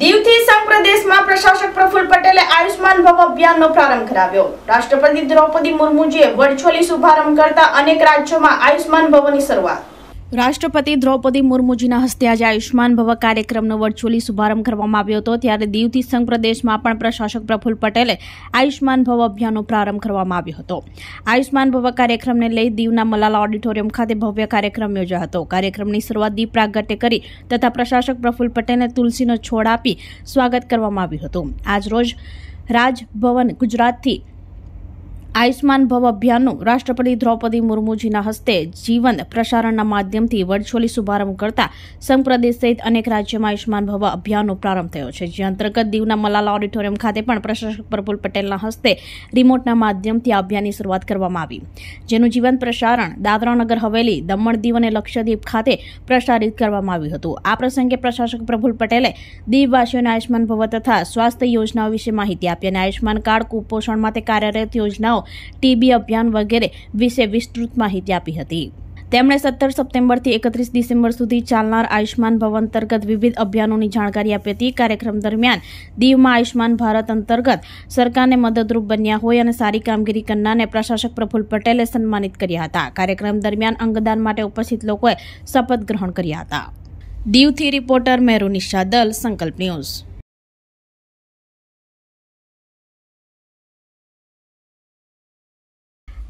દીવથી સંપ્રદેશમાં પ્રશાસક પ્રફુલ પટેલે આયુષ્માન ભવ અભિયાનનો પ્રારંભ કરાવ્યો રાષ્ટ્રપતિ દ્રૌપદી મુર્મુજીએ વર્ચ્યુઅલી શુભારંભ કરતા અનેક રાજ્યોમાં આયુષ્માન ભવની શરૂઆત રાષ્ટ્રપતિ દ્રૌપદી મુર્મુજીના હસ્તે આજે આયુષ્માન ભવ કાર્યક્રમનો વર્ચ્યુઅલી શુભારંભ કરવામાં આવ્યો હતો ત્યારે દીવથી સંઘ પ્રદેશમાં પણ પ્રશાસક પ્રફુલ્લ પટેલે આયુષ્માન ભવ અભિયાનનો પ્રારંભ કરવામાં આવ્યો હતો આયુષ્માન ભવ કાર્યક્રમને લઈ દીવના મલાલા ઓડિટોરિયમ ખાતે ભવ્ય કાર્યક્રમ યોજાયો હતો કાર્યક્રમની શરૂઆત દીપ પ્રાગટ્ય કરી તથા પ્રશાસક પ્રફુલ્લ પટેલને તુલસીનો છોડ આપી સ્વાગત કરવામાં આવ્યું હતું આજરોજ રાજભવન ગુજરાતથી આયુષ્માન ભવ અભિયાનનું રાષ્ટ્રપતિ દ્રૌપદી મુર્મુજીના હસ્તે જીવન પ્રસારણના માધ્યમથી વર્ચ્યુઅલી શુભારંભ કરતા સંઘ સહિત અનેક રાજ્યોમાં આયુષ્માન ભવ અભિયાનનો પ્રારંભ થયો છે જે અંતર્ગત દીવના મલાલા ઓડિટોરિયમ ખાતે પણ પ્રશાસક પ્રફુલ પટેલના હસ્તે રિમોટના માધ્યમથી આ અભિયાનની શરૂઆત કરવામાં આવી જેનું જીવન પ્રસારણ દાદરાનગર હવેલી દમણ દીવ અને લક્ષદ્વીપ ખાતે પ્રસારિત કરવામાં આવ્યું હતું આ પ્રસંગે પ્રશાસક પ્રફુલ પટેલે દીવવાસીઓને આયુષ્માન ભવ તથા સ્વાસ્થ્ય યોજનાઓ વિશે માહિતી આપી અને આયુષ્માન કાર્ડ કુપોષણ માટે કાર્યરત યોજનાઓ ટીબી અભિયાન વગેરે વિશે વિસ્તૃત માહિતી આપી હતી તેમણે સત્તર સપ્ટેમ્બરથી એકત્રીસ ડિસેમ્બર સુધી ચાલનાર આયુષ્માન ભવ અંતર્ગત વિવિધ અભિયાનોની જાણકારી આપી હતી કાર્યક્રમ દરમિયાન દીવમાં આયુષ્માન ભારત અંતર્ગત સરકારને મદદરૂપ બન્યા હોય અને સારી કામગીરી કરનારને પ્રશાસક પ્રફુલ પટેલે સન્માનિત કર્યા હતા કાર્યક્રમ દરમિયાન અંગદાન માટે ઉપસ્થિત લોકોએ શપથ ગ્રહણ કર્યા હતા દીવથી રિપોર્ટર મેરુ નિશા દલ સંકલ્પ ન્યૂઝ